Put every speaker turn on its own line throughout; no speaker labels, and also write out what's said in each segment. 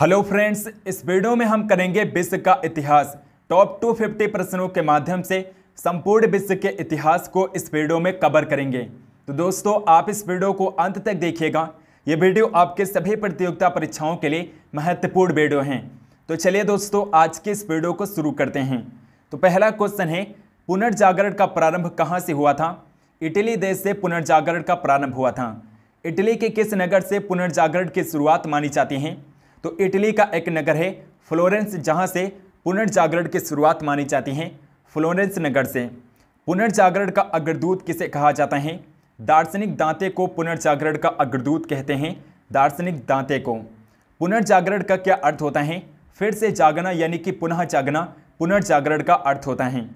hello friends इस video में हम करेंगे विश्व का इतिहास टॉप टू फिफ्टी प्रश्नों के माध्यम से संपूर्ण विश्व के इतिहास को इस वीडियो में कवर करेंगे तो दोस्तों आप इस वीडियो को अंत तक देखिएगा ये वीडियो आपके सभी प्रतियोगिता परीक्षाओं के लिए महत्वपूर्ण वीडियो हैं तो चलिए दोस्तों आज के इस वीडियो को शुरू करते हैं तो पहला क्वेश्चन है पुनर्जागरण का प्रारंभ कहाँ से हुआ था इटली देश से पुनर्जागरण का प्रारंभ हुआ था इटली के किस नगर से पुनर्जागरण की शुरुआत मानी जाती है तो इटली का एक नगर है फ्लोरेंस जहाँ से पुनर्जागरण की शुरुआत मानी जाती है फ्लोरेंस नगर से पुनर्जागरण का अग्रदूत किसे कहा जाता है दार्शनिक दांते को पुनर्जागरण का अग्रदूत कहते हैं दार्शनिक दांते को पुनर्जागरण का क्या अर्थ होता है फिर से जागना यानी कि पुनः जागना पुनर्जागरण का अर्थ होता है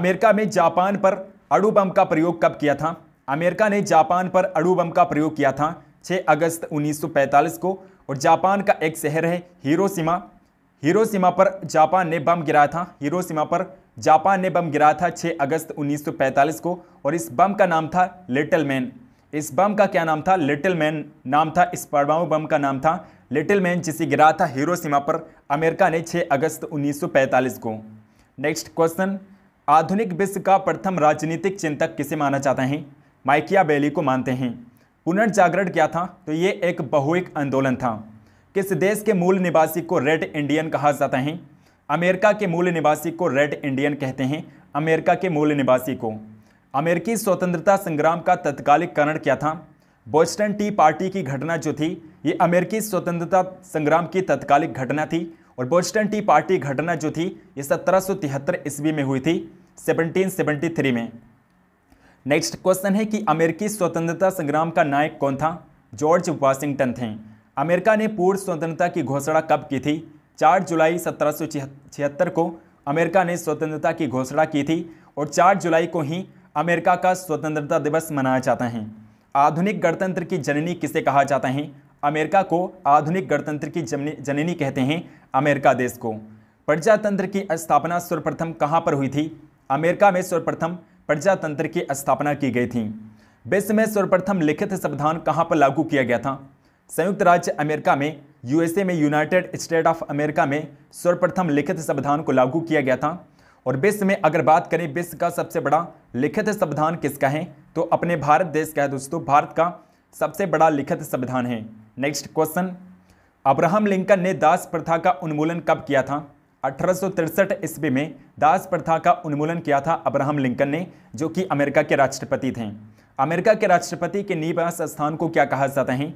अमेरिका में जापान पर अड़ूबम का प्रयोग कब किया था अमेरिका ने जापान पर अड़ूबम का प्रयोग किया था 6 अगस्त 1945 को और जापान का एक शहर है हिरोशिमा हिरोशिमा पर जापान ने बम गिराया था हिरोशिमा पर जापान ने बम गिराया था 6 अगस्त 1945 को और इस बम का नाम था लिटिल मैन इस बम का क्या नाम था लिटिल मैन नाम था इस परमाणु बम का नाम था लिटिल मैन जिसे गिराया था हिरोशिमा पर अमेरिका ने 6 अगस्त 1945 को नेक्स्ट क्वेश्चन आधुनिक विश्व का प्रथम राजनीतिक चिंतक किसे माना जाता है माइकिया बेली को मानते हैं पुनर्जागरण क्या था तो ये एक बहुएक आंदोलन था किस देश के मूल निवासी को रेड इंडियन कहा जाता है अमेरिका के मूल निवासी को रेड इंडियन कहते हैं अमेरिका के मूल निवासी को अमेरिकी स्वतंत्रता संग्राम का तत्कालिक कारण क्या था बोस्टन टी पार्टी की घटना जो थी ये अमेरिकी स्वतंत्रता संग्राम की तत्कालिक घटना थी और बोस्टन टी पार्टी घटना जो थी ये सत्रह ईस्वी में हुई थी 1773 में नेक्स्ट क्वेश्चन है कि अमेरिकी स्वतंत्रता संग्राम का नायक कौन था जॉर्ज वाशिंगटन थे अमेरिका ने पूर्व स्वतंत्रता की घोषणा कब की थी 4 जुलाई सत्रह को अमेरिका ने स्वतंत्रता की घोषणा की थी और 4 जुलाई को ही अमेरिका का स्वतंत्रता दिवस मनाया जाता है आधुनिक गणतंत्र की जननी किसे कहा जाता है अमेरिका को आधुनिक गणतंत्र की जननी कहते हैं अमेरिका देश को प्रजातंत्र की स्थापना सर्वप्रथम कहाँ पर हुई थी अमेरिका में सर्वप्रथम प्रजातंत्र की स्थापना की गई थी विश्व में सर्वप्रथम लिखित संविधान कहाँ पर लागू किया गया था संयुक्त राज्य अमेरिका में यूएसए में यूनाइटेड स्टेट ऑफ अमेरिका में सर्वप्रथम लिखित संविधान को लागू किया गया था और विश्व में अगर बात करें विश्व का सबसे बड़ा लिखित संविधान किसका है तो अपने भारत देश का है दोस्तों भारत का सबसे बड़ा लिखित संविधान है नेक्स्ट क्वेश्चन अब्राहम लिंकन ने दास प्रथा का उन्मूलन कब किया था अठारह ईस्वी में दास प्रथा का उन्मूलन किया था अब्राहम लिंकन ने जो कि अमेरिका के राष्ट्रपति थे अमेरिका के राष्ट्रपति के निवास स्थान को क्या कहा जाता है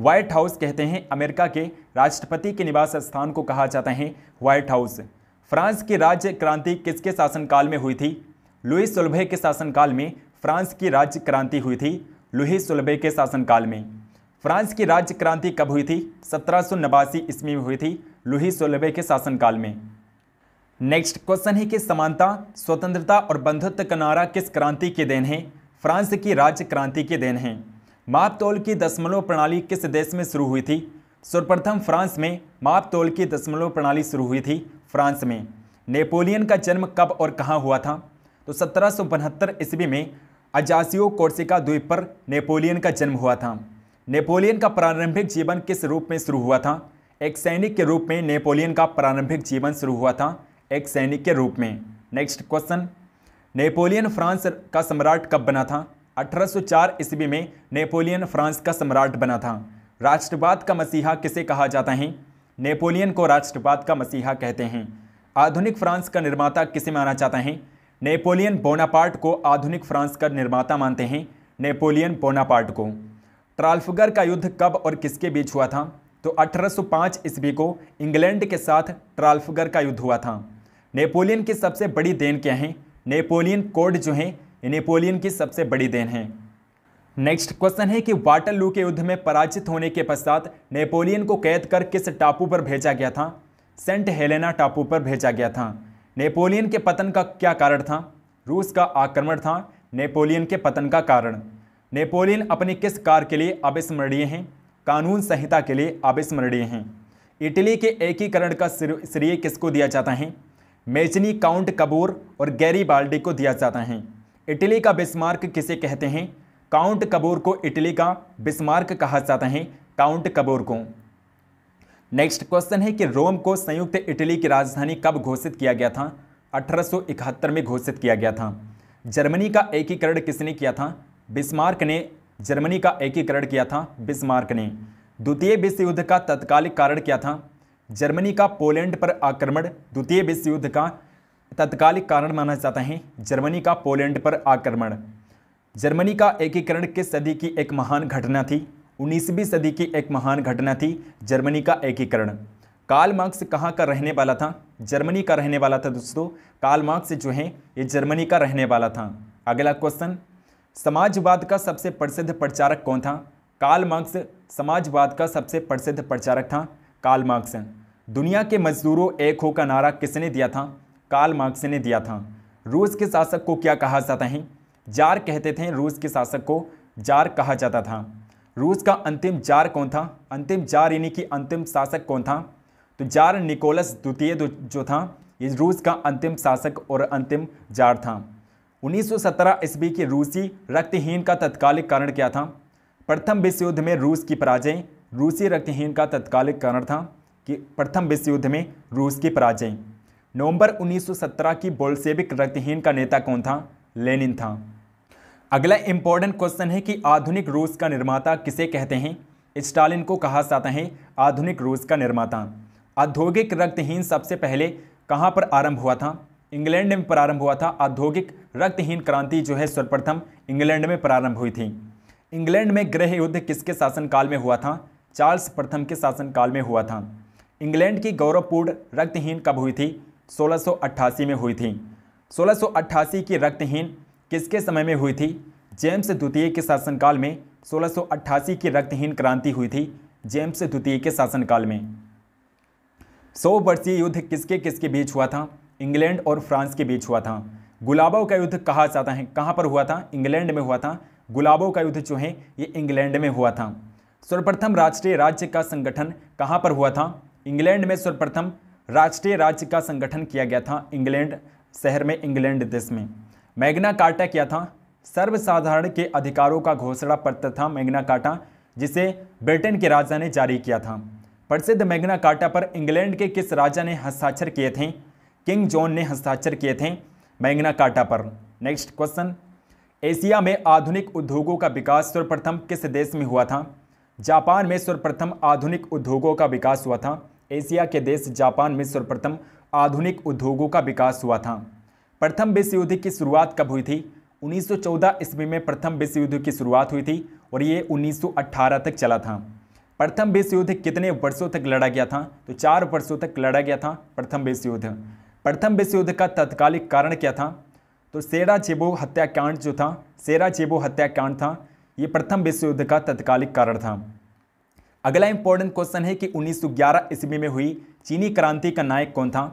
व्हाइट हाउस कहते हैं अमेरिका के राष्ट्रपति के निवास स्थान को कहा जाता है व्हाइट हाउस फ्रांस की राज्य क्रांति किसके शासनकाल में हुई थी लुई सुलभे के शासनकाल में फ्रांस की राज्य क्रांति हुई थी लुही सुलभे के शासनकाल में फ्रांस की राज्य क्रांति कब हुई थी सत्रह सौ नवासी ईस्वी में हुई थी लुही सोलहवे के शासनकाल में नेक्स्ट क्वेश्चन है कि समानता स्वतंत्रता और बंधुत्व का नारा किस क्रांति के देन है फ्रांस की राज्य क्रांति के देन है मापतोल की दशमलव प्रणाली किस देश में शुरू हुई थी सर्वप्रथम फ्रांस में मापतोल की दशमलव प्रणाली शुरू हुई थी फ्रांस में नेपोलियन का जन्म कब और कहाँ हुआ था तो सत्रह ईस्वी में अजासियो कोर्सिका द्वीप पर नेपोलियन का जन्म हुआ था नेपोलियन का प्रारंभिक जीवन किस रूप में शुरू हुआ था एक सैनिक के रूप में नेपोलियन का प्रारंभिक जीवन शुरू हुआ था एक सैनिक के रूप में नेक्स्ट क्वेश्चन नेपोलियन फ्रांस का सम्राट कब बना था 1804 ईस्वी में नेपोलियन फ्रांस का सम्राट बना था राष्ट्रवाद का मसीहा किसे कहा जाता है नेपोलियन को राष्ट्रवाद का मसीहा कहते हैं आधुनिक फ्रांस का निर्माता किसे माना जाता है नेपोलियन बोनापार्ट को आधुनिक फ्रांस का निर्माता मानते हैं नेपोलियन बोनापार्ट को ट्राल्फगर का युद्ध कब और किसके बीच हुआ था तो 1805 ईस्वी को इंग्लैंड के साथ ट्राल्फगर का युद्ध हुआ था नेपोलियन की सबसे बड़ी देन क्या है नेपोलियन कोड जो है नेपोलियन की सबसे बड़ी देन है नेक्स्ट क्वेश्चन है कि वाटरलू के युद्ध में पराजित होने के पश्चात नेपोलियन को कैद कर किस टापू पर भेजा गया था सेंट हेलेना टापू पर भेजा गया था नेपोलियन के पतन का क्या कारण था रूस का आक्रमण था नेपोलियन के पतन का कारण नेपोलियन अपने किस कार्य के लिए अविस्मरणीय हैं कानून संहिता के लिए अविस्मरणीय हैं इटली के एकीकरण का श्रेय किसको दिया जाता है मेजनी काउंट कबूर और गैरी बाल्डी को दिया जाता है इटली का बिस्मार्क किसे कहते हैं काउंट कबूर को इटली का बिस्मार्क कहा जाता है काउंट कबूर को नेक्स्ट क्वेश्चन है कि रोम को संयुक्त इटली की राजधानी कब घोषित किया गया था 1871 में घोषित किया गया था जर्मनी का एकीकरण किसने किया था बिस्मार्क ने जर्मनी का एकीकरण किया था बिस्मार्क ने द्वितीय विश्व युद्ध का तत्कालिक कारण क्या था जर्मनी का पोलैंड पर आक्रमण द्वितीय विश्व युद्ध का तत्कालिक कारण माना जाता है जर्मनी का पोलैंड पर आक्रमण जर्मनी का एकीकरण किस सदी की एक महान घटना थी उन्नीसवीं सदी की एक महान घटना थी जर्मनी का एकीकरण काल मार्क्स कहाँ का रहने वाला था जर्मनी का रहने वाला था दोस्तों काल मार्क्स जो है ये जर्मनी का रहने वाला था अगला क्वेश्चन समाजवाद का सबसे प्रसिद्ध प्रचारक कौन था काल मार्क्स समाजवाद का सबसे प्रसिद्ध प्रचारक था काल मार्क्स दुनिया के मजदूरों एक हो का नारा किसने दिया था काल मार्क्स ने दिया था रूस के शासक को क्या कहा जाता है जार कहते थे रूस के शासक को जार कहा जाता था रूस का अंतिम जार कौन था अंतिम जार यानी कि अंतिम शासक कौन था तो जार निकोलस द्वितीय जो था ये रूस का अंतिम शासक और अंतिम जार था 1917 ईस्वी की रूसी रक्तहीन का तत्कालिक कारण क्या था प्रथम विश्व युद्ध में रूस की पराजय रूसी रक्तहीन का तत्कालिक कारण था कि प्रथम विश्व युद्ध में रूस की पराजय नवंबर 1917 की बोल्सेविक रक्तहीन का नेता कौन था लेनिन था अगला इंपॉर्टेंट क्वेश्चन है कि आधुनिक रूस का निर्माता किसे कहते हैं स्टालिन को कहा जाता है आधुनिक रूस का निर्माता औद्योगिक रक्तहीन सबसे पहले कहाँ पर आरंभ हुआ था इंग्लैंड में प्रारंभ हुआ था औद्योगिक रक्तहीन क्रांति जो है सर्वप्रथम इंग्लैंड में प्रारंभ हुई थी इंग्लैंड में गृह युद्ध किसके शासनकाल में हुआ था चार्ल्स प्रथम के शासनकाल में हुआ था इंग्लैंड की गौरवपूर्ण रक्तहीन कब हुई थी 1688 में हुई थी 1688 की रक्तहीन किसके समय में हुई थी जेम्स द्वितीय के शासनकाल में 1688 की रक्तहीन क्रांति हुई थी जेम्स द्वितीय के शासनकाल में सौ वर्षीय युद्ध किसके किसके बीच हुआ था इंग्लैंड और फ्रांस के बीच हुआ था गुलाबों का युद्ध कहा जाता है कहाँ पर हुआ था इंग्लैंड में हुआ था गुलाबों का युद्ध जो है ये इंग्लैंड में हुआ था सर्वप्रथम राष्ट्रीय राज्य का संगठन कहाँ पर हुआ था इंग्लैंड में सर्वप्रथम राष्ट्रीय राज्य का संगठन किया गया था इंग्लैंड शहर में इंग्लैंड देश में मैग्ना कार्टा किया था सर्वसाधारण के अधिकारों का घोषणा पत्र था मैग्ना कार्टा जिसे ब्रिटेन के राजा ने जारी किया था प्रसिद्ध मैग्ना कार्टा पर इंग्लैंड के किस राजा ने हस्ताक्षर किए थे किंग जॉन ने हस्ताक्षर किए थे मैंगना काटा पर नेक्स्ट क्वेश्चन एशिया में आधुनिक उद्योगों का विकास सर्वप्रथम किस देश में हुआ था जापान में सर्वप्रथम आधुनिक उद्योगों का विकास हुआ था एशिया के देश जापान में सर्वप्रथम आधुनिक उद्योगों का विकास हुआ था प्रथम विश्व युद्ध की शुरुआत कब हुई थी 1914 ईस्वी में प्रथम विश्व युद्ध की शुरुआत हुई थी और ये 1918 तक चला था प्रथम विश्व युद्ध कितने वर्षों तक लड़ा गया था तो चार वर्षों तक लड़ा गया था प्रथम विश्व युद्ध प्रथम विश्व युद्ध का तत्कालिक कारण क्या था तो सेरा जेबो हत्याकांड जो था सेरा जेबो हत्याकांड था ये प्रथम विश्व युद्ध का तत्कालिक कारण था अगला इंपॉर्टेंट क्वेश्चन है कि 1911 ईस्वी में हुई चीनी क्रांति का नायक कौन था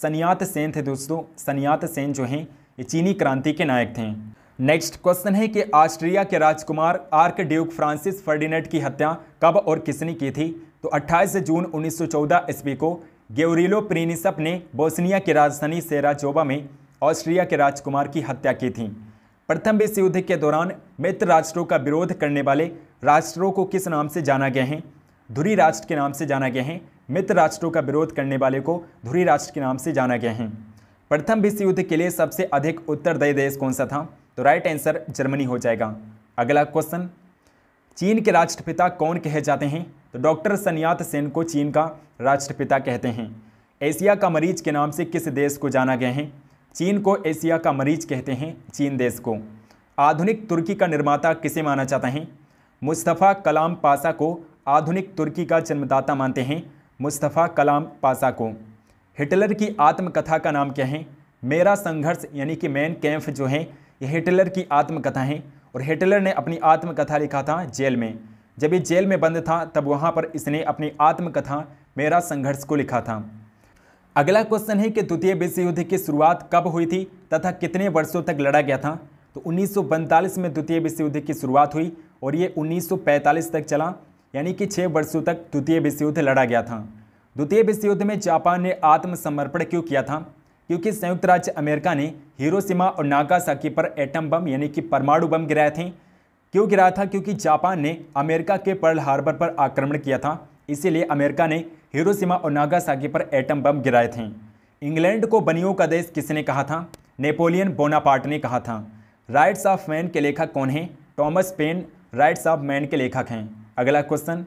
सनियात सेन थे दोस्तों सनियात सेन जो हैं ये चीनी क्रांति के नायक थे नेक्स्ट क्वेश्चन है कि ऑस्ट्रिया के राजकुमार आर्क ड्यूक फ्रांसिस फर्डिनेट की हत्या कब और किसने की थी तो 28 जून 1914 ईस्वी को गेवरिलो प्रिनिसप ने बोस्निया की राजधानी सेराजोबा में ऑस्ट्रिया के राजकुमार की हत्या की थी प्रथम विश्व युद्ध के दौरान मित्र राष्ट्रों का विरोध करने वाले राष्ट्रों को किस नाम से जाना गया है धुरी राष्ट्र के नाम से जाना गया है मित्र राष्ट्रों का विरोध करने वाले को धुरी राष्ट्र के नाम से जाना गया है प्रथम विश्व युद्ध के लिए सबसे अधिक उत्तरदायी देश कौन सा था तो राइट आंसर जर्मनी हो जाएगा अगला क्वेश्चन चीन के राष्ट्रपिता कौन कहे जाते हैं तो डॉक्टर सनियात सेन को चीन का राष्ट्रपिता कहते हैं एशिया का मरीज के नाम से किस देश को जाना गया है चीन को एशिया का मरीज कहते हैं चीन देश को आधुनिक तुर्की का निर्माता किसे माना जाता है मुस्तफ़ा कलाम पासा को आधुनिक तुर्की का जन्मदाता मानते हैं मुस्तफ़ा कलाम पासा को हिटलर की आत्मकथा का नाम क्या है मेरा संघर्ष यानी कि मैन कैम्फ जो है यह हिटलर की आत्मकथा है और हिटलर ने अपनी आत्मकथा लिखा था जेल में जब ये जेल में बंद था तब वहाँ पर इसने अपनी आत्मकथा मेरा संघर्ष को लिखा था अगला क्वेश्चन है कि द्वितीय विश्व युद्ध की शुरुआत कब हुई थी तथा कितने वर्षों तक लड़ा गया था तो उन्नीस में द्वितीय विश्व युद्ध की शुरुआत हुई और ये 1945 तक चला यानी कि छः वर्षों तक द्वितीय विश्व युद्ध लड़ा गया था द्वितीय विश्व युद्ध में जापान ने आत्मसमर्पण क्यों किया था क्योंकि संयुक्त राज्य अमेरिका ने हिरोशिमा और नागासाकी पर एटम बम यानी कि परमाणु बम गिराए थे क्यों गिराया था क्योंकि जापान ने अमेरिका के पर्ल हार्बर पर आक्रमण किया था इसीलिए अमेरिका ने हिरोशिमा और नागासाकी पर एटम बम गिराए थे इंग्लैंड को बनियों का देश किसने कहा था नेपोलियन बोनापार्ट ने कहा था राइट्स ऑफ मैन के लेखक कौन हैं Thomas Paine Rights of Man के लेखक हैं अगला क्वेश्चन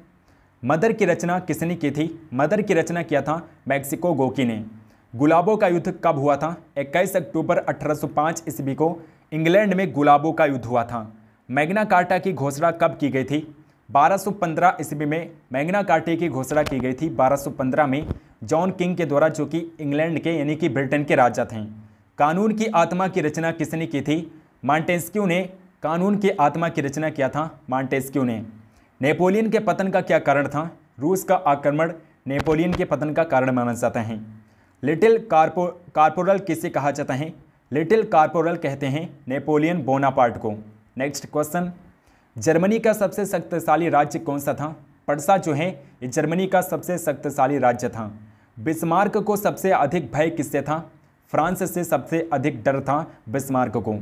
मदर की रचना किसने की थी मदर की रचना किया था मैक्सिको गोकी ने गुलाबों का युद्ध कब हुआ था 21 अक्टूबर 1805 ईस्वी को इंग्लैंड में गुलाबों का युद्ध हुआ था मैग्ना कार्टा की घोषणा कब की गई थी 1215 ईस्वी में मैग्ना कार्टे की घोषणा की गई थी 1215 में जॉन किंग के द्वारा जो कि इंग्लैंड के यानी कि ब्रिटेन के राजा थे कानून की आत्मा की रचना किसने की थी मांटेस्क्यू ने कानून की आत्मा की रचना किया था मॉन्टेस्क्यू ने नेपोलियन के पतन का क्या कारण था रूस का आक्रमण नेपोलियन के पतन का कारण माना जाता है लिटिल कार्पो कार्पोरल किसे कहा जाता है लिटिल कार्पोरल कहते हैं नेपोलियन बोनापार्ट को नेक्स्ट क्वेश्चन जर्मनी का सबसे शक्तिशाली राज्य कौन सा था पड़सा जो है ये जर्मनी का सबसे शक्तिशाली राज्य था बिस्मार्क को सबसे अधिक भय किससे था फ्रांस से सबसे अधिक डर था बिस्मार्क को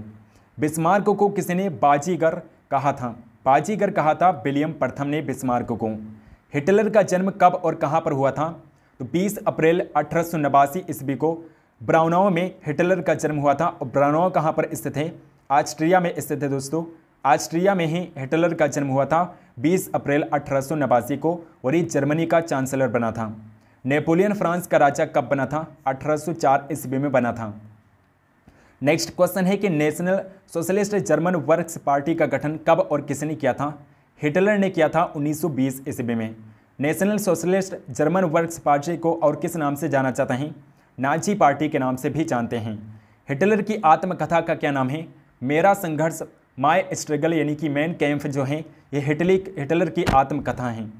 बिस्मार्क को किसने बाजीगर कहा था बाजीगर कहा था विलियम प्रथम ने बिस्मार्क को हिटलर का जन्म कब और कहाँ पर हुआ था तो 20 अप्रैल अठारह ईस्वी को ब्राउनाओ में हिटलर का जन्म हुआ था और ब्राउनाओ कहाँ पर स्थित है ऑस्ट्रिया में स्थित है दोस्तों ऑस्ट्रिया में ही हिटलर का जन्म हुआ था 20 अप्रैल अठारह को और ये जर्मनी का चांसलर बना था नेपोलियन फ्रांस का राजा कब बना था 1804 ईस्वी में बना था नेक्स्ट क्वेश्चन है कि National Socialist German Workers Party का गठन कब और किसने किया था हिटलर ने किया था 1920 ईस्वी में National Socialist German Workers Party को और किस नाम से जाना चाहते हैं नाजी पार्टी के नाम से भी जानते हैं हिटलर की आत्मकथा का क्या नाम है मेरा संघर्ष माय स्ट्रगल यानी कि मैन कैंप जो हैं ये हिटली हिटलर की आत्मकथा हैं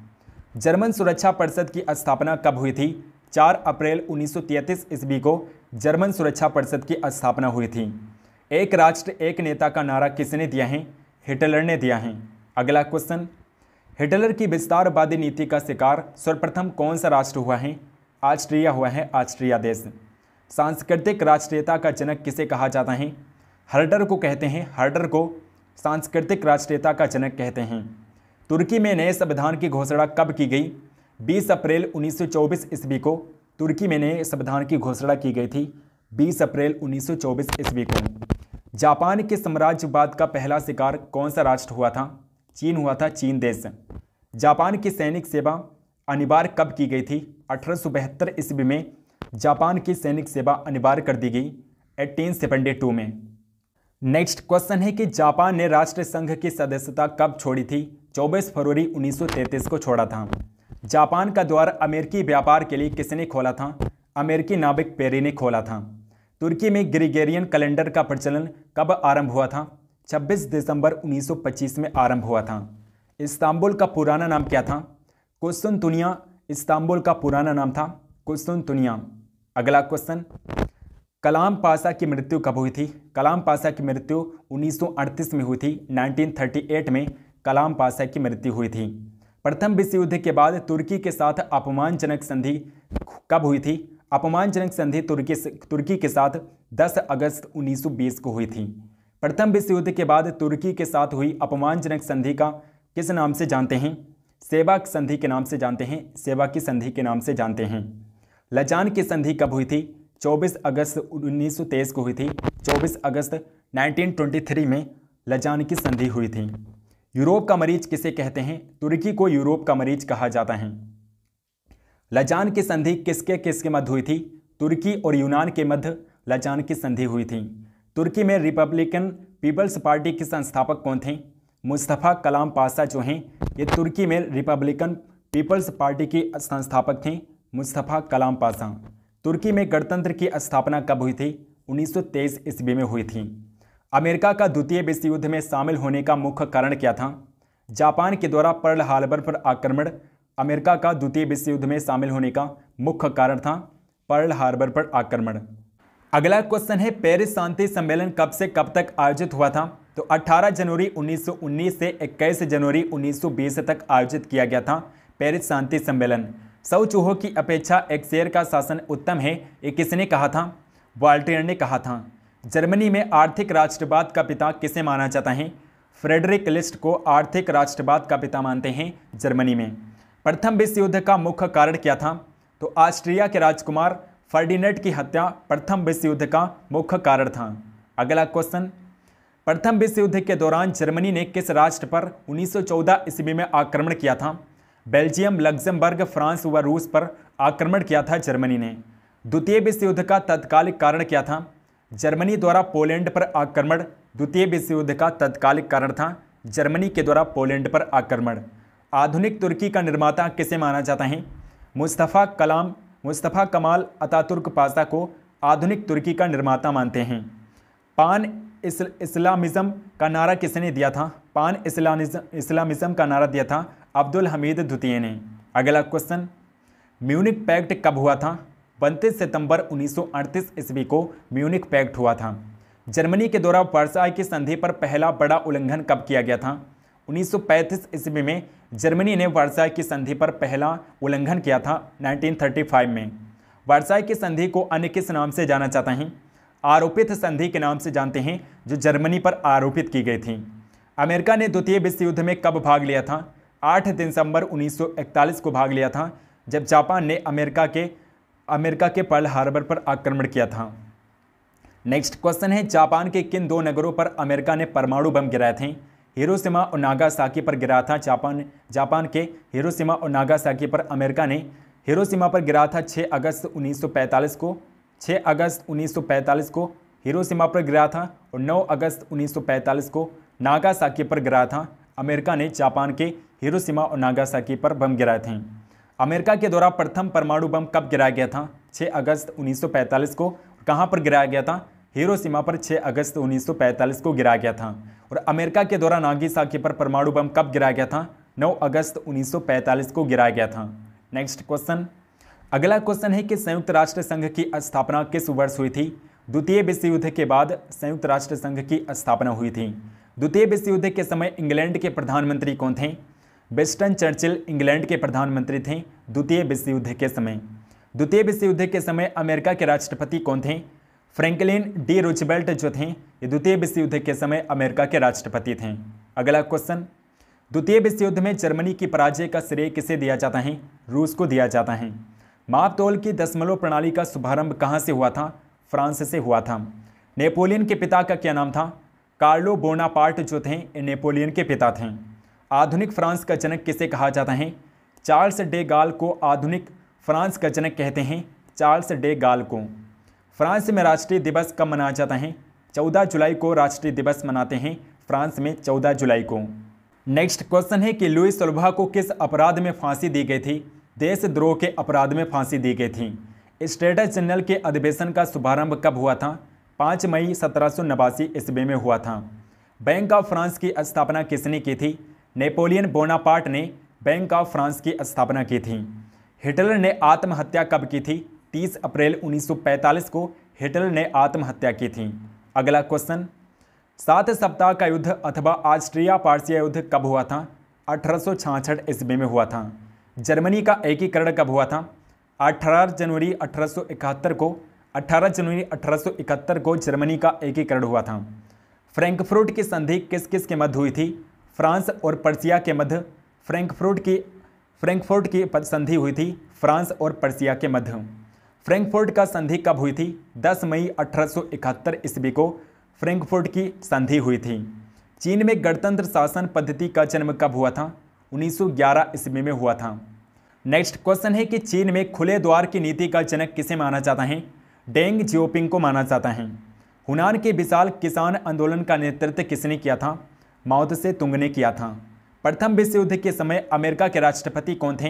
जर्मन सुरक्षा परिषद की स्थापना कब हुई थी 4 अप्रैल उन्नीस ईस्वी को जर्मन सुरक्षा परिषद की स्थापना हुई थी एक राष्ट्र एक नेता का नारा किसने दिया है हिटलर ने दिया है अगला क्वेश्चन हिटलर की विस्तारवादी नीति का शिकार सर्वप्रथम कौन सा राष्ट्र हुआ है ऑस्ट्रिया हुआ है ऑस्ट्रिया देश सांस्कृतिक राष्ट्रीयता का जनक किसे कहा जाता है हर्डर को कहते हैं हर्डर को सांस्कृतिक राष्ट्रीयता का जनक कहते हैं तुर्की में नए संविधान की घोषणा कब की गई 20 अप्रैल 1924 ईस्वी को तुर्की में नए संविधान की घोषणा की गई थी 20 अप्रैल 1924 ईस्वी को जापान के साम्राज्यवाद का पहला शिकार कौन सा राष्ट्र हुआ था चीन हुआ था चीन देश जापान की सैनिक सेवा अनिवार्य कब की गई थी अठारह ईस्वी में जापान की सैनिक सेवा अनिवार्य कर दी गई एटीन में नेक्स्ट क्वेश्चन है कि जापान ने राष्ट्र संघ की सदस्यता कब छोड़ी थी 24 फरवरी 1933 को छोड़ा था जापान का द्वार अमेरिकी व्यापार के लिए किसने खोला था अमेरिकी नाविक पेरी ने खोला था तुर्की में ग्रिगेरियन कैलेंडर का प्रचलन कब आरंभ हुआ था 26 दिसंबर 1925 में आरंभ हुआ था इस्तांबुल का पुराना नाम क्या था कुस्तुन तुनिया इस्तांबुल का पुराना नाम था कुस्तुन अगला क्वेश्चन कलाम पाशा की मृत्यु कब हुई थी कलाम पाशा की मृत्यु 1938 में हुई थी 1938 में कलाम पाशा की मृत्यु हुई थी प्रथम विश्व युद्ध के बाद तुर्की के साथ अपमानजनक संधि कब हुई थी अपमानजनक संधि तुर्की तुर्की के साथ 10 अगस्त 1920 को हुई थी प्रथम विश्व युद्ध के बाद तुर्की के साथ हुई अपमानजनक संधि का किस नाम से जानते हैं सेवा संधि के नाम से जानते हैं सेवा की संधि के नाम से जानते हैं लजान की संधि कब हुई थी 24 अगस्त 1923 को हुई थी 24 अगस्त 1923 में लजान की संधि हुई थी यूरोप का मरीज किसे कहते हैं तुर्की को यूरोप का मरीज कहा जाता है लजान की संधि किसके किसके मध्य हुई थी तुर्की और यूनान के मध्य लजान की संधि हुई थी तुर्की में रिपब्लिकन पीपल्स पार्टी के संस्थापक कौन थे मुस्तफ़ा कलाम पासा जो हैं ये तुर्की में रिपब्लिकन पीपल्स पार्टी के संस्थापक थे मुस्तफ़ा कलाम पासा तुर्की में गणतंत्र की स्थापना कब हुई थी 1923 सौ ईस्वी में हुई थी अमेरिका का द्वितीय विश्व युद्ध में शामिल होने का मुख्य कारण क्या था जापान के द्वारा पर्ल हार्बर पर आक्रमण अमेरिका का द्वितीय विश्व युद्ध में शामिल होने का मुख्य कारण था पर्ल हार्बर पर आक्रमण अगला क्वेश्चन है पेरिस शांति सम्मेलन कब से कब तक आयोजित हुआ था तो 18 जनवरी 1919 से 21 जनवरी 1920 तक आयोजित किया गया था पेरिस शांति सम्मेलन सौ चूहों की अपेक्षा एक शेर का शासन उत्तम है ये किसने कहा था वाल्टेयर ने कहा था जर्मनी में आर्थिक राष्ट्रवाद का पिता किसे माना जाता है फ्रेडरिक लिस्ट को आर्थिक राष्ट्रवाद का पिता मानते हैं जर्मनी में प्रथम विश्व युद्ध का मुख्य कारण क्या था तो ऑस्ट्रिया के राजकुमार फर्डिनेट की हत्या प्रथम विश्व युद्ध का मुख्य कारण था अगला क्वेश्चन प्रथम विश्व युद्ध के दौरान जर्मनी ने किस राष्ट्र पर 1914 ईस्वी में आक्रमण किया था बेल्जियम लग्जमबर्ग फ्रांस व रूस पर आक्रमण किया था जर्मनी ने द्वितीय विश्व युद्ध का तत्कालिक कारण क्या था जर्मनी द्वारा पोलैंड पर आक्रमण द्वितीय विश्व युद्ध का तत्कालिक कारण था जर्मनी के द्वारा पोलैंड पर आक्रमण आधुनिक तुर्की का निर्माता किसे माना जाता है मुस्तफ़ा कलाम मुस्तफ़ा कमाल अतातुर्क पाशा को आधुनिक तुर्की का निर्माता मानते हैं पान इस्ल, इस्लामिज़म का नारा किसने दिया था पान इस्लामिज्म इस्लामिज़म का नारा दिया था अब्दुल हमीद द्वितीय ने अगला क्वेश्चन म्यूनिक पैक्ट कब हुआ था उनतीस सितंबर 1938 ईस्वी को म्यूनिक पैक्ट हुआ था जर्मनी के द्वारा वर्षाई की संधि पर पहला बड़ा उल्लंघन कब किया गया था 1935 ईस्वी में जर्मनी ने वर्षाई की संधि पर पहला उल्लंघन किया था 1935 में वर्षाई की संधि को अन्य किस नाम से जाना चाहते हैं आरोपित संधि के नाम से जानते हैं जो जर्मनी पर आरोपित की गई थी अमेरिका ने द्वितीय विश्व युद्ध में कब भाग लिया था 8 दिसंबर 1941 को भाग लिया था जब जापान ने अमेरिका के अमेरिका के पर्ल हार्बर पर आक्रमण किया था नेक्स्ट क्वेश्चन है जापान के किन दो नगरों पर अमेरिका ने परमाणु बम गिराए थे हिरोशिमा और नागासाकी पर गिरा था जापान जापान के हिरोशिमा और नागासाकी पर अमेरिका ने हिरोशिमा पर गिरा था 6 अगस्त 1945 को 6 अगस्त 1945 को हिरोशिमा पर गिरा था और 9 अगस्त 1945 को नागासाकी पर गिरा था अमेरिका ने जापान के हिरोशिमा और नागासाकी पर बम गिराए थे अमेरिका के द्वारा प्रथम परमाणु बम कब गिराया गया था 6 अगस्त 1945 को कहाँ पर गिराया गया था हिरोशिमा पर 6 अगस्त 1945 को गिराया गया था और अमेरिका के द्वारा नागासाकी पर परमाणु बम कब गिराया गया था 9 अगस्त 1945 को गिराया गया था नेक्स्ट क्वेश्चन अगला क्वेश्चन है कि संयुक्त राष्ट्र संघ की स्थापना किस वर्ष हुई थी द्वितीय विश्व युद्ध के बाद संयुक्त राष्ट्र संघ की स्थापना हुई थी द्वितीय विश्व युद्ध के समय इंग्लैंड के प्रधानमंत्री कौन थे बेस्टन चर्चिल इंग्लैंड के प्रधानमंत्री थे द्वितीय विश्व युद्ध के समय द्वितीय विश्व युद्ध के समय अमेरिका के राष्ट्रपति कौन थे फ्रैंकलिन डी रुचबेल्ट जो थे ये द्वितीय विश्व युद्ध के समय अमेरिका के राष्ट्रपति थे अगला क्वेश्चन द्वितीय विश्व युद्ध में जर्मनी की पराजय का श्रेय किसे दिया जाता है रूस को दिया जाता है मापतोल की दशमलव प्रणाली का शुभारंभ कहाँ से हुआ था फ्रांस से हुआ था नेपोलियन के पिता का क्या नाम था कार्लो बोनापार्ट जो थे नेपोलियन के पिता थे आधुनिक फ्रांस का जनक किसे कहा जाता है चार्ल्स डे गाल को आधुनिक फ्रांस का जनक कहते हैं चार्ल्स डे गाल को फ्रांस में राष्ट्रीय दिवस कब मनाया जाता है चौदह जुलाई को राष्ट्रीय दिवस मनाते हैं फ्रांस में चौदह जुलाई को नेक्स्ट क्वेश्चन है कि लुई सोलभा को किस अपराध में फांसी दी गई थी देशद्रोह के अपराध में फांसी दी गई थी स्टेटस जनरल के अधिवेशन का शुभारंभ कब हुआ था पाँच मई सत्रह सौ नवासी ईस्वी में हुआ था बैंक ऑफ फ्रांस की स्थापना किसने की थी नेपोलियन बोनापार्ट ने बैंक ऑफ फ्रांस की स्थापना की थी हिटलर ने आत्महत्या कब की थी 30 अप्रैल 1945 को हिटलर ने आत्महत्या की थी अगला क्वेश्चन सात सप्ताह का युद्ध अथवा ऑस्ट्रिया पार्सिया युद्ध कब हुआ था अठारह ईस्वी में हुआ था जर्मनी का एकीकरण कब हुआ था 18 जनवरी अठारह को 18 जनवरी 1871 को जर्मनी का एकीकरण हुआ था फ्रैंकफ्रूट की संधि किस किस के मध्य हुई थी फ्रांस और पर्सिया के मध्य फ्रैंकफ्रूट की फ्रैंकफ्रूट की संधि हुई थी फ्रांस और पर्सिया के मध्य फ्रैंकफ्रूट का संधि कब हुई थी 10 मई 1871 ईस्वी को फ्रैंकफ्रूट की संधि हुई थी चीन में गणतंत्र शासन पद्धति का जन्म कब हुआ था 1911 ईस्वी में हुआ था नेक्स्ट क्वेश्चन है कि चीन में खुले द्वार की नीति का जनक किसे माना जाता है डेंग जियोपिंग को माना जाता है हुनान के विशाल किसान आंदोलन का नेतृत्व किसने किया था माउद से तुंग ने किया था प्रथम विश्व युद्ध के समय अमेरिका के राष्ट्रपति कौन थे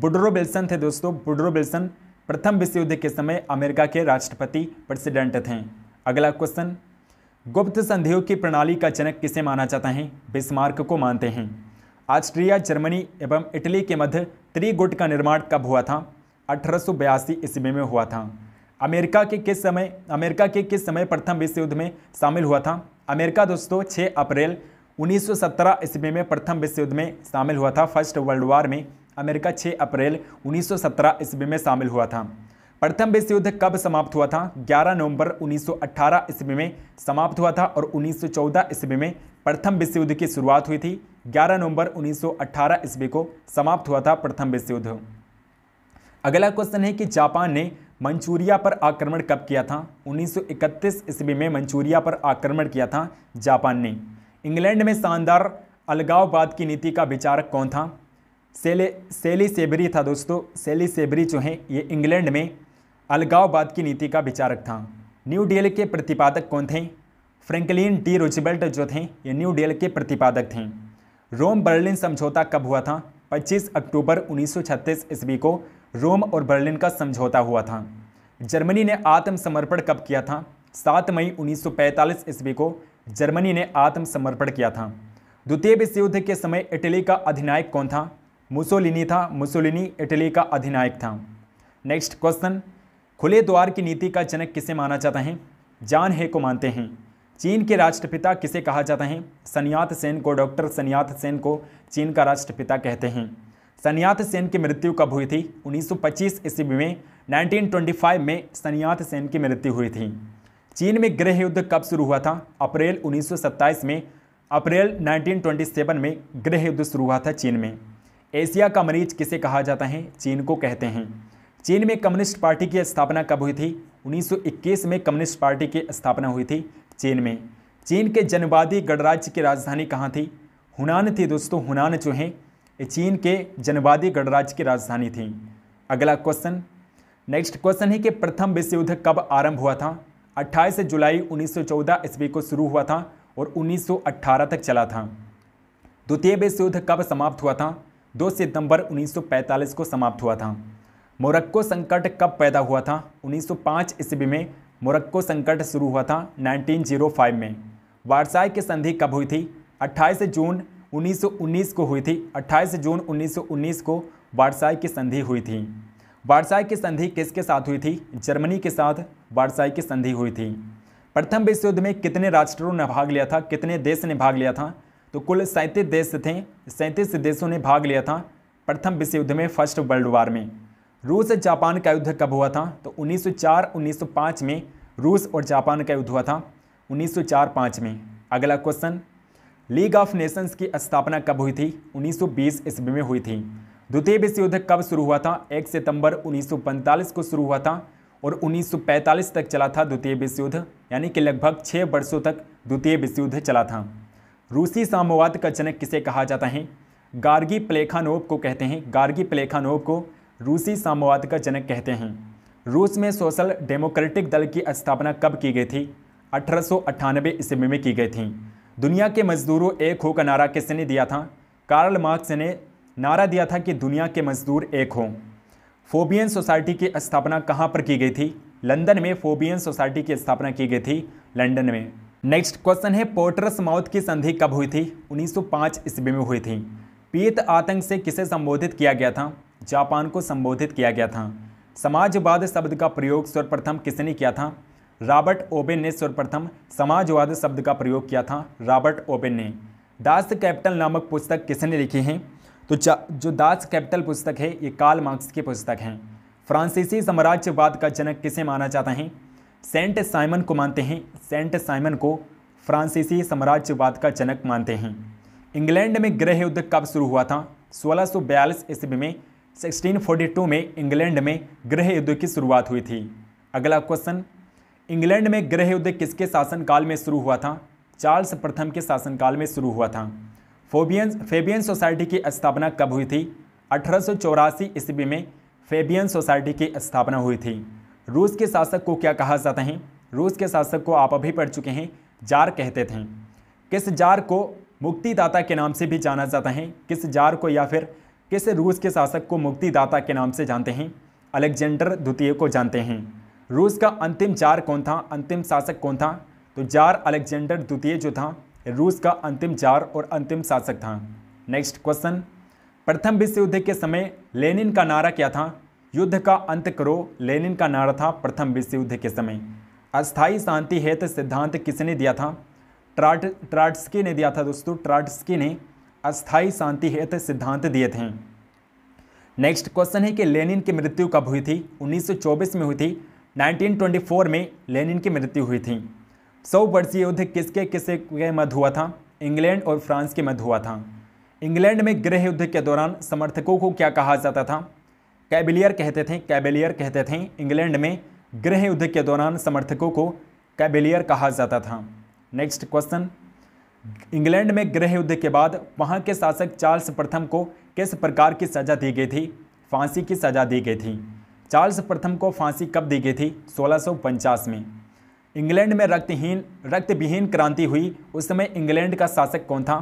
बुडरो बिल्सन थे दोस्तों बुड्रो बिल्सन प्रथम विश्व युद्ध के समय अमेरिका के राष्ट्रपति प्रेसिडेंट थे अगला क्वेश्चन गुप्त संधियों की प्रणाली का जनक किसे माना जाता है बिस्मार्क को मानते हैं ऑस्ट्रिया जर्मनी एवं इटली के मध्य त्रिगुट का निर्माण कब हुआ था अठारह ईस्वी में हुआ था अमेरिका के किस समय अमेरिका के किस समय प्रथम विश्व युद्ध में शामिल हुआ था अमेरिका दोस्तों 6 अप्रैल 1917 ईस्वी में प्रथम विश्व युद्ध में शामिल हुआ था फर्स्ट वर्ल्ड वॉर में अमेरिका 6 अप्रैल 1917 ईस्वी में शामिल हुआ था प्रथम विश्व युद्ध कब समाप्त हुआ था 11 नवंबर 1918 ईस्वी में समाप्त हुआ था और 1914 ईस्वी में प्रथम विश्व युद्ध की शुरुआत हुई थी 11 नवंबर 1918 ईस्वी को समाप्त हुआ था प्रथम विश्व युद्ध अगला क्वेश्चन है कि जापान ने मंचूरिया पर आक्रमण कब किया था 1931 ईस्वी में मंचूरिया पर आक्रमण किया था जापान ने इंग्लैंड में शानदार अलगाववाद की नीति का विचारक कौन था सेले सेली सेबरी था दोस्तों सेली सेबरी जो हैं ये इंग्लैंड में अलगाववाद की नीति का विचारक था न्यू डेल के प्रतिपादक कौन थे फ्रेंकलिन डी रोजबेल्ट जो थे ये न्यू डेल के प्रतिपादक थे रोम बर्लिन समझौता कब हुआ था 25 अक्टूबर 1936 ईस्वी को रोम और बर्लिन का समझौता हुआ था जर्मनी ने आत्मसमर्पण कब किया था सात मई 1945 ईस्वी को जर्मनी ने आत्मसमर्पण किया था द्वितीय विश्व युद्ध के समय इटली का अधिनायक कौन था मुसोलिनी था मुसोलिनी इटली का अधिनायक था नेक्स्ट क्वेश्चन खुले द्वार की नीति का जनक किसे माना जाता है जान हे को मानते हैं चीन के राष्ट्रपिता किसे कहा जाता है सनियात सेन को डॉक्टर सनियात सेन को चीन का राष्ट्रपिता कहते हैं सनियाथ सेन की मृत्यु कब हुई थी 1925 ईस्वी में 1925 में सनियाथ सेन की मृत्यु हुई थी चीन में गृह युद्ध कब शुरू हुआ था अप्रैल 1927 में अप्रैल 1927 में गृह युद्ध शुरू हुआ था चीन में एशिया का मरीज किसे कहा जाता है चीन को कहते हैं चीन में कम्युनिस्ट पार्टी की स्थापना कब हुई थी 1921 में कम्युनिस्ट पार्टी की स्थापना हुई थी चीन में चीन के जनवादी गणराज्य की राजधानी कहाँ थी हुनान थी दोस्तों हुनान जो हैं चीन के जनवादी गणराज्य की राजधानी थी अगला क्वेश्चन नेक्स्ट क्वेश्चन है कि प्रथम विश्व युद्ध कब आरंभ हुआ था 28 जुलाई 1914 ईस्वी को शुरू हुआ था और 1918 तक चला था द्वितीय विश्व युद्ध कब समाप्त हुआ था 2 सितंबर 1945 को समाप्त हुआ था मोरक्को संकट कब पैदा हुआ था 1905 ईस्वी में मोरक्को संकट शुरू हुआ था 1905 में वारसाई की संधि कब हुई थी 28 जून 1919 को हुई थी 28 जून 1919 को वारसाई की संधि हुई थी वारसाई की संधि किसके साथ हुई थी जर्मनी के साथ वारसाई की संधि हुई थी प्रथम विश्व युद्ध में कितने राष्ट्रों ने भाग लिया था कितने देश ने भाग लिया था तो कुल सैंतीस देश थे सैंतीस देशों ने भाग लिया था प्रथम विश्व युद्ध में फर्स्ट वर्ल्ड वार में रूस जापान का युद्ध कब हुआ था तो 1904 1905 में रूस और जापान का युद्ध हुआ था 1904-5 में अगला क्वेश्चन लीग ऑफ नेशंस की स्थापना कब हुई थी 1920 ईस्वी में हुई थी द्वितीय विश्व युद्ध कब शुरू हुआ था 1 सितंबर 1945 को शुरू हुआ था और 1945 तक चला था द्वितीय विश्व युद्ध यानी कि लगभग छः वर्षों तक द्वितीय विश्व युद्ध चला था रूसी साम्यवाद का जनक किसे कहा जाता है गार्गी प्लेखानोव को कहते हैं गार्गी प्लेखानोव को रूसी साम्यवाद का जनक कहते हैं रूस में सोशल डेमोक्रेटिक दल की स्थापना कब की गई थी अठारह ईस्वी में की गई थी दुनिया के मजदूरों एक हो का नारा किसने दिया था कार्ल मार्क्स ने नारा दिया था कि दुनिया के मजदूर एक हों फोबियन सोसाइटी की स्थापना कहाँ पर की गई थी लंदन में फोबियन सोसाइटी की स्थापना की गई थी लंदन में नेक्स्ट क्वेश्चन है पोर्टरस माउथ की संधि कब हुई थी 1905 ईस्वी में हुई थी पीत आतंक से किसे संबोधित किया गया था जापान को संबोधित किया गया था समाजवाद शब्द का प्रयोग सर्वप्रथम किसने किया था रॉबर्ट ओबेन ने सर्वप्रथम समाजवाद शब्द का प्रयोग किया था रॉबर्ट ओबेन ने दास कैपिटल नामक पुस्तक किसने लिखी है तो जो दास कैपिटल पुस्तक है ये काल मार्क्स की पुस्तक है फ्रांसीसी साम्राज्यवाद का जनक किसे माना जाता है सेंट साइमन को मानते हैं सेंट साइमन को फ्रांसीसी साम्राज्यवाद का जनक मानते हैं इंग्लैंड में गृह युद्ध कब शुरू हुआ था 1642 ईस्वी में 1642 में इंग्लैंड में गृह युद्ध की शुरुआत हुई थी अगला क्वेश्चन इंग्लैंड में गृह युद्ध किसके शासनकाल में शुरू हुआ था चार्ल्स प्रथम के शासनकाल में शुरू हुआ था फोबियन फेबियन सोसाइटी की स्थापना कब हुई थी अठारह ईस्वी में फेबियन सोसाइटी की स्थापना हुई थी रूस के शासक को क्या कहा जाता है रूस के शासक को आप अभी पढ़ चुके हैं जार कहते थे किस जार को मुक्तिदाता के नाम से भी जाना जाता है किस जार को या फिर किस रूस के शासक को मुक्तिदाता के नाम से जानते हैं अलेक्जेंडर द्वितीय को जानते हैं रूस का अंतिम जार कौन था अंतिम शासक कौन था तो जार अलेक्जेंडर द्वितीय जो था रूस का अंतिम जार और अंतिम शासक था नेक्स्ट क्वेश्चन प्रथम विश्व युद्ध के समय लेनिन का नारा क्या था युद्ध का अंत करो लेनिन का नारा था प्रथम विश्व युद्ध के समय अस्थायी शांति हेतु सिद्धांत किसने दिया था ट्राट ट्राट्सकी ने दिया था दोस्तों ट्राट्सकी ने अस्थायी शांति हेतु सिद्धांत दिए थे नेक्स्ट क्वेश्चन है कि लेनिन की मृत्यु कब हुई थी 1924 में हुई थी 1924 में लेनिन की मृत्यु हुई थी सौ वर्षीय युद्ध किसके किसके के मध्य हुआ था इंग्लैंड और फ्रांस के मध्य हुआ था इंग्लैंड में गृह युद्ध के दौरान समर्थकों को क्या कहा जाता था कैबिलियर कहते थे कैबिलियर कहते थे इंग्लैंड में गृह युद्ध के दौरान समर्थकों को कैबिलियर कहा जाता था नेक्स्ट क्वेश्चन इंग्लैंड में गृह युद्ध के बाद वहाँ के शासक चार्ल्स प्रथम को किस प्रकार की सज़ा दी गई थी फांसी की सज़ा दी गई थी चार्ल्स प्रथम को फांसी कब दी गई थी सोलह में इंग्लैंड में रक्तहीन रक्तविहीन क्रांति हुई उस समय इंग्लैंड का शासक कौन था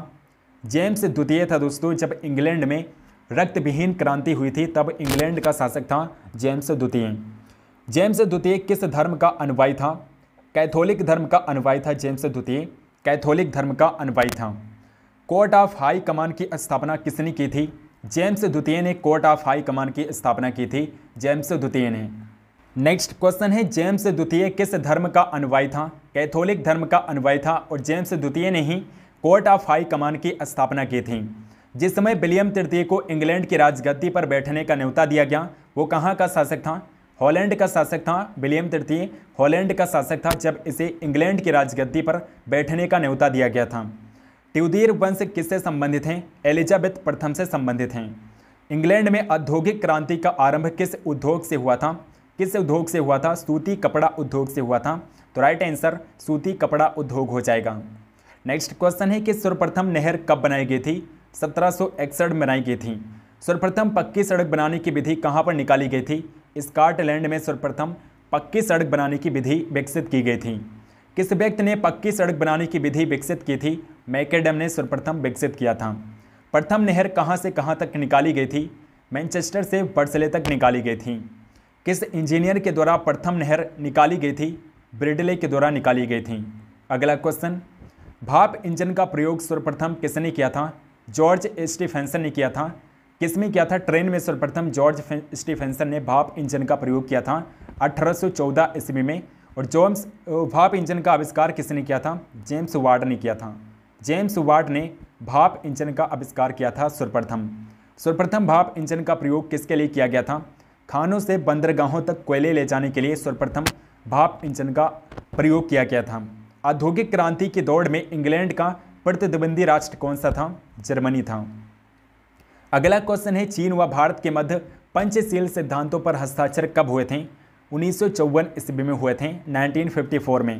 जेम्स द्वितीय था दोस्तों जब इंग्लैंड में रक्तविहीन क्रांति हुई थी तब इंग्लैंड का शासक था जेम्स द्वितीय जेम्स द्वितीय किस धर्म का अनुयायी था कैथोलिक धर्म का अनुयायी था जेम्स द्वितीय कैथोलिक धर्म का अनुयायी था कोर्ट ऑफ हाई कमान की स्थापना किसने की थी जेम्स द्वितीय ने कोर्ट ऑफ हाई कमान की स्थापना की थी जेम्स द्वितीय ने नेक्स्ट क्वेश्चन है जेम्स द्वितीय किस धर्म का अनुवाई था कैथोलिक धर्म का अनुवाई था और जेम्स द्वितीय ने ही कोर्ट ऑफ हाई कमान की स्थापना की थी जिस समय विलियम तृतीय को इंग्लैंड की राजगद्दी पर बैठने का न्यौता दिया गया वो कहाँ का शासक था हॉलैंड का शासक था विलियम तृतीय हॉलैंड का शासक था जब इसे इंग्लैंड की राजगद्दी पर बैठने का न्यौता दिया गया था ट्यूदीर वंश किससे संबंधित हैं एलिजाबेथ प्रथम से संबंधित हैं इंग्लैंड में औद्योगिक क्रांति का आरंभ किस उद्योग से हुआ था किस उद्योग से हुआ था सूती कपड़ा उद्योग से हुआ था तो राइट आंसर सूती कपड़ा उद्योग हो जाएगा नेक्स्ट क्वेश्चन है कि सर्वप्रथम नहर कब बनाई गई थी सत्रह में बनाई गई थी सर्वप्रथम पक्की सड़क बनाने की विधि कहाँ पर निकाली गई थी स्काटलैंड में सर्वप्रथम पक्की सड़क बनाने की विधि विकसित की गई थी किस व्यक्ति ने पक्की सड़क बनाने की विधि विकसित की थी मैकेडम ने सर्वप्रथम विकसित किया था प्रथम नहर कहाँ से कहाँ तक निकाली गई थी मैनचेस्टर से बर्सले तक निकाली गई थी किस इंजीनियर के द्वारा प्रथम नहर निकाली गई थी ब्रिडले के द्वारा निकाली गई थी अगला क्वेश्चन भाप इंजन का प्रयोग सर्वप्रथम किसने किया था जॉर्ज स्टीफेंसन ने किया था किसमें किया था ट्रेन में सर्वप्रथम जॉर्ज स्टीफेंसन ने भाप इंजन का प्रयोग किया था 1814 ईस्वी में और जॉम्स भाप इंजन का आविष्कार किसने किया था जेम्स वार्ड ने किया था जेम्स वार्ड ने भाप इंजन का आविष्कार किया था सर्वप्रथम सर्वप्रथम भाप इंजन का प्रयोग किसके लिए किया गया था खानों से बंदरगाहों तक कोयले ले जाने के लिए सर्वप्रथम भाप इंजन का प्रयोग किया गया था औद्योगिक क्रांति की दौड़ में इंग्लैंड का प्रतिद्वंदी राष्ट्र कौन सा था जर्मनी था अगला क्वेश्चन है चीन व भारत के मध्य पंचशील सिद्धांतों पर हस्ताक्षर कब हुए थे उन्नीस सौ ईस्वी में हुए थे 1954 में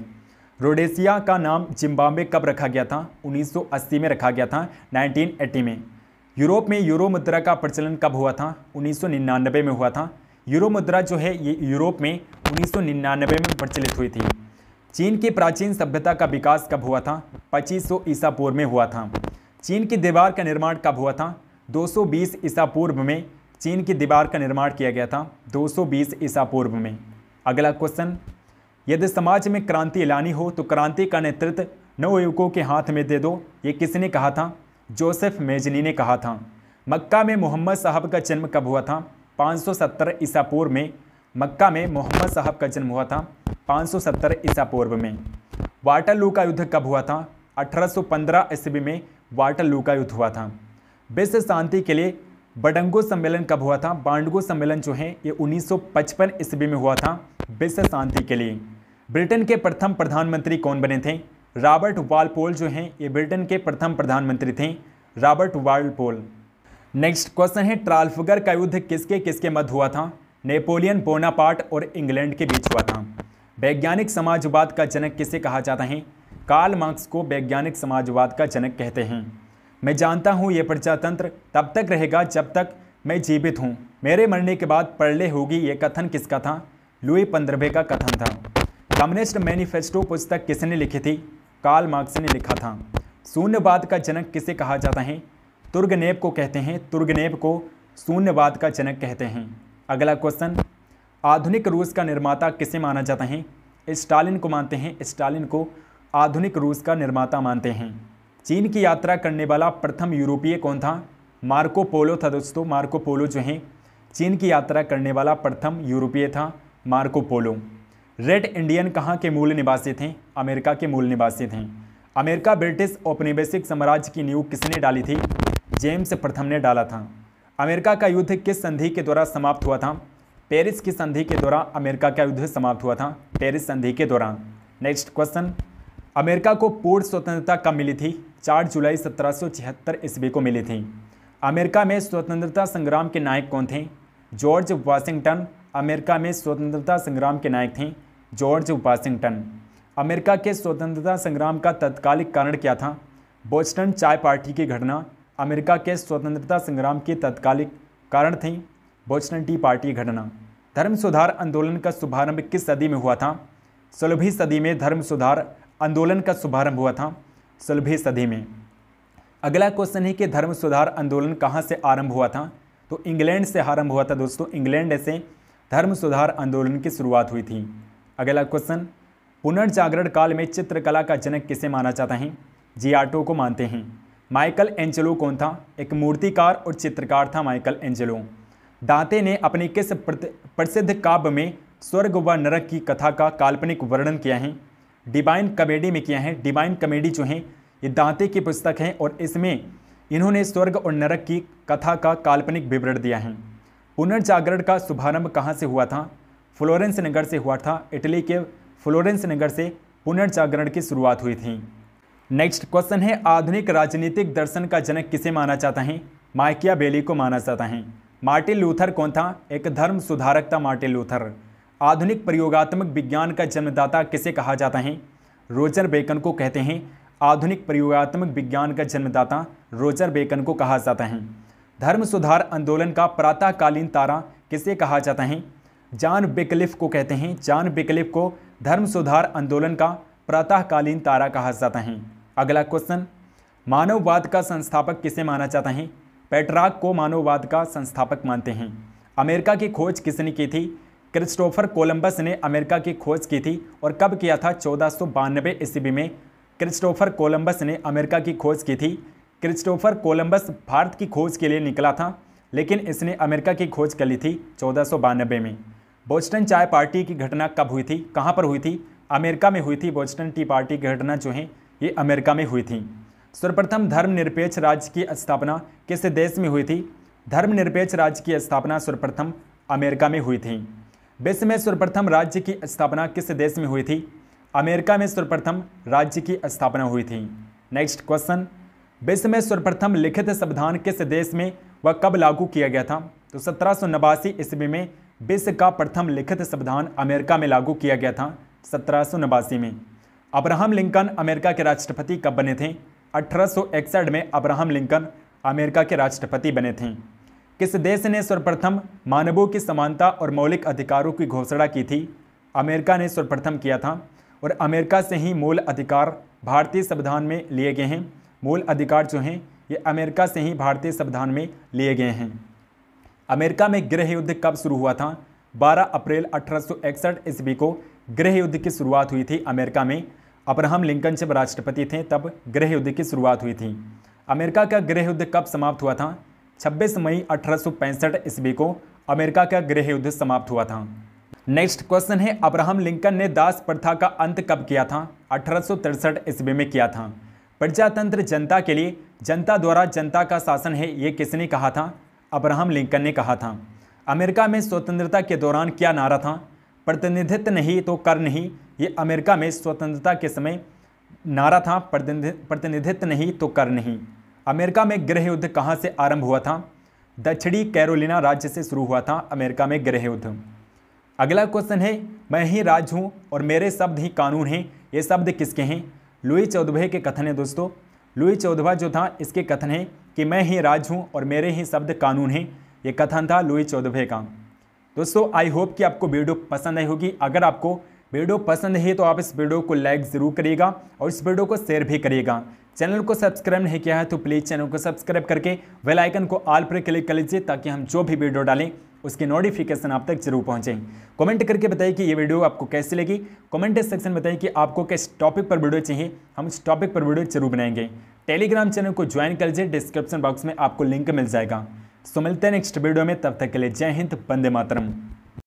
रोडेशिया का नाम जिम्बाब्वे कब रखा गया था 1980 में रखा गया था 1980 में यूरोप में यूरो मुद्रा का प्रचलन कब हुआ था 1999 में हुआ था यूरो मुद्रा जो है ये यूरोप में 1999 में प्रचलित हुई थी चीन की प्राचीन सभ्यता का विकास कब हुआ था 2500 ईसा पूर्व में हुआ था चीन की दीवार का निर्माण कब हुआ था 220 ईसा पूर्व में चीन की दीवार का निर्माण किया गया था 220 ईसा पूर्व में अगला क्वेश्चन यदि समाज में क्रांति लानी हो तो क्रांति का नेतृत्व नवयुवकों के हाथ में दे दो ये किसने कहा था जोसेफ मेजनी ने कहा था मक्का में मोहम्मद साहब का जन्म कब हुआ था 570 ईसा पूर्व में मक्का में मोहम्मद साहब का जन्म हुआ था 570 ईसा पूर्व में वाटरलू का युद्ध कब हुआ था 1815 ईस्वी में वाटरलू का युद्ध हुआ था विश्व शांति के लिए बडंगो सम्मेलन कब हुआ था बांडगो सम्मेलन जो है ये 1955 ईस्वी में हुआ था विश्व शांति के लिए ब्रिटेन के प्रथम प्रधानमंत्री कौन बने थे रॉबर्ट वालपोल जो हैं ये ब्रिटेन के प्रथम प्रधानमंत्री थे रॉबर्ट वालपोल नेक्स्ट क्वेश्चन है ट्राल्फगर का युद्ध किसके किसके मध्य हुआ था नेपोलियन बोनापार्ट और इंग्लैंड के बीच हुआ था वैज्ञानिक समाजवाद का जनक किसे कहा जाता है कार्ल मार्क्स को वैज्ञानिक समाजवाद का जनक कहते हैं मैं जानता हूँ ये प्रजातंत्र तब तक रहेगा जब तक मैं जीवित हूँ मेरे मरने के बाद पढ़ले होगी ये कथन किसका था लुई पंद्रहवे का कथन था कम्युनिस्ट मैनिफेस्टो पुस्तक किसने लिखी थी कार्ल मार्क्स ने लिखा था शून्यवाद का जनक किसे कहा जाता है तुर्गनेब को कहते हैं तुर्गनेब को शून्यवाद का जनक कहते हैं अगला क्वेश्चन आधुनिक रूस का निर्माता किसे माना जाता है स्टालिन को मानते हैं स्टालिन को आधुनिक रूस का निर्माता मानते हैं चीन की यात्रा करने वाला प्रथम यूरोपीय कौन था मार्को पोलो था दोस्तों मार्को पोलो जो है चीन की यात्रा करने वाला प्रथम यूरोपीय था मार्को पोलो रेड इंडियन कहाँ के मूल निवासी थे अमेरिका के मूल निवासी थे अमेरिका ब्रिटिश औपनिवेशिक साम्राज्य की नींव किसने डाली थी जेम्स प्रथम ने डाला था अमेरिका का युद्ध किस संधि के द्वारा समाप्त हुआ था पेरिस की संधि के दौरान अमेरिका का युद्ध समाप्त हुआ था पेरिस संधि के दौरान नेक्स्ट क्वेश्चन अमेरिका को पूर्ण स्वतंत्रता कब मिली थी 4 जुलाई 1776 ईस्वी को मिली थी अमेरिका में स्वतंत्रता संग्राम के नायक कौन थे जॉर्ज वाशिंगटन अमेरिका में स्वतंत्रता संग्राम के नायक थे जॉर्ज वाशिंगटन अमेरिका के स्वतंत्रता संग्राम का तत्कालिक कारण क्या था बोस्टन चाय पार्टी की घटना अमेरिका के स्वतंत्रता संग्राम की तत्कालिक कारण थी बोस्टन टी पार्टी घटना धर्म सुधार आंदोलन का शुभारंभ किस सदी में हुआ था सोलहवीं सदी में धर्म सुधार आंदोलन का शुभारंभ हुआ था सोलहवीं सदी में अगला क्वेश्चन है कि धर्म सुधार आंदोलन कहाँ से आरंभ हुआ था तो इंग्लैंड से आरंभ हुआ था दोस्तों इंग्लैंड से धर्म सुधार आंदोलन की शुरुआत हुई थी अगला क्वेश्चन पुनर्जागरण काल में चित्रकला का जनक किसे माना जाता है जियाटो को मानते हैं माइकल एंजेलो कौन था एक मूर्तिकार और चित्रकार था माइकल एंजेलो दांते ने अपने किस प्रसिद्ध काव्य में स्वर्ग व नरक की कथा का काल्पनिक वर्णन किया है डिवाइन कमेडी में किया है डिवाइन कमेडी जो है ये दांते की पुस्तक है और इसमें इन्होंने स्वर्ग और नरक की कथा का काल्पनिक विवरण दिया है पुनर्जागरण का शुभारंभ कहाँ से हुआ था फ्लोरेंस नगर से हुआ था इटली के फ्लोरेंस नगर से पुनर्जागरण की शुरुआत हुई थी नेक्स्ट क्वेश्चन है आधुनिक राजनीतिक दर्शन का जनक किसे माना जाता है माइकिया बेली को माना जाता है मार्टिन लूथर कौन था एक धर्म सुधारक था मार्टिन लूथर आधुनिक प्रयोगात्मक विज्ञान का जन्मदाता किसे कहा जाता है रोजर बेकन को कहते हैं आधुनिक प्रयोगात्मक विज्ञान का जन्मदाता रोजर बेकन को कहा जाता है धर्म सुधार आंदोलन का प्रातःकालीन तारा किसे कहा जाता है जान बेकलिफ को कहते हैं जान बेकलिफ को धर्म सुधार आंदोलन का प्रातःकालीन तारा कहा जाता है अगला क्वेश्चन मानववाद का संस्थापक किसे माना जाता है पेट्राक को मानववाद का संस्थापक मानते हैं अमेरिका की खोज किसने की थी क्रिस्टोफर कोलंबस ने अमेरिका की खोज की थी और कब किया था चौदह सौ बानबे ईस्वी में क्रिस्टोफर कोलंबस ने अमेरिका की खोज की थी क्रिस्टोफर कोलंबस भारत की खोज के लिए निकला था लेकिन इसने अमेरिका की खोज कर ली थी चौदह में बोस्टन चाय पार्टी की घटना कब हुई थी कहाँ पर हुई थी अमेरिका में हुई थी बोस्टन टी पार्टी की घटना जो है ये अमेरिका में हुई थी सर्वप्रथम धर्मनिरपेक्ष राज्य की स्थापना किस देश में हुई थी धर्मनिरपेक्ष राज्य की स्थापना सर्वप्रथम अमेरिका में हुई थी विश्व में सर्वप्रथम राज्य की स्थापना किस देश में हुई थी अमेरिका में सर्वप्रथम राज्य की स्थापना हुई थी नेक्स्ट क्वेश्चन विश्व में सर्वप्रथम लिखित संविधान किस देश में व कब लागू किया गया था तो सत्रह ईस्वी में विश्व का प्रथम लिखित संविधान अमेरिका में लागू किया गया था सत्रह में अब्राहम लिंकन अमेरिका के राष्ट्रपति कब बने थे अठारह में अब्राहम लिंकन अमेरिका के राष्ट्रपति बने थे किस देश ने सर्वप्रथम मानवों की समानता और मौलिक अधिकारों की घोषणा की थी अमेरिका ने सर्वप्रथम किया था और अमेरिका से ही मूल अधिकार भारतीय संविधान में लिए गए हैं मूल अधिकार जो हैं ये अमेरिका से ही भारतीय संविधान में लिए गए हैं अमेरिका में गृह युद्ध कब शुरू हुआ था 12 अप्रैल अठारह ईस्वी को गृह युद्ध की शुरुआत हुई थी अमेरिका में अब्राहम लिंकन जब राष्ट्रपति थे तब गृह युद्ध की शुरुआत हुई थी अमेरिका का गृह युद्ध कब समाप्त हुआ था 26 मई अठारह ईस्वी को अमेरिका का गृह युद्ध समाप्त हुआ था नेक्स्ट क्वेश्चन है अब्राहम लिंकन ने दास प्रथा का अंत कब किया था अठारह ईस्वी में किया था प्रजातंत्र जनता के लिए जनता द्वारा जनता का शासन है ये किसने कहा था अब्राहम लिंकन ने कहा था अमेरिका में स्वतंत्रता के दौरान क्या नारा था प्रतिनिधित्व नहीं तो कर नहीं ये अमेरिका में स्वतंत्रता के समय नारा था प्रतिनिधित्व नहीं तो कर नहीं अमेरिका में गृह युद्ध कहाँ से आरंभ हुआ था दक्षिणी कैरोलिना राज्य से शुरू हुआ था अमेरिका में गृह युद्ध अगला क्वेश्चन है मैं ही राज हूँ और मेरे शब्द ही कानून हैं ये शब्द किसके हैं लुई चौधवे के कथन है दोस्तों लुई चौधवा जो था इसके कथन है कि मैं ही राज हूँ और मेरे ही शब्द कानून हैं ये कथन था लुई चौधरी का दोस्तों आई होप कि आपको वीडियो पसंद आई होगी अगर आपको वीडियो पसंद है तो आप इस वीडियो को लाइक ज़रूर करिएगा और इस वीडियो को शेयर भी करिएगा चैनल को सब्सक्राइब नहीं किया है तो प्लीज़ चैनल को सब्सक्राइब करके बेल आइकन को ऑल पर क्लिक कर लीजिए ताकि हम जो भी वीडियो डालें उसकी नोटिफिकेशन आप तक जरूर पहुँचें कमेंट करके बताइए कि ये वीडियो आपको कैसी लगी कमेंट सेक्शन में बताइए कि आपको किस टॉपिक पर वीडियो चाहिए हम इस टॉपिक पर वीडियो जरूर बनाएंगे टेलीग्राम चैनल को ज्वाइन कर लीजिए डिस्क्रिप्शन बॉक्स में आपको लिंक मिल जाएगा सो मिलते हैं नेक्स्ट वीडियो में तब तक के लिए जय हिंद बंदे मातरम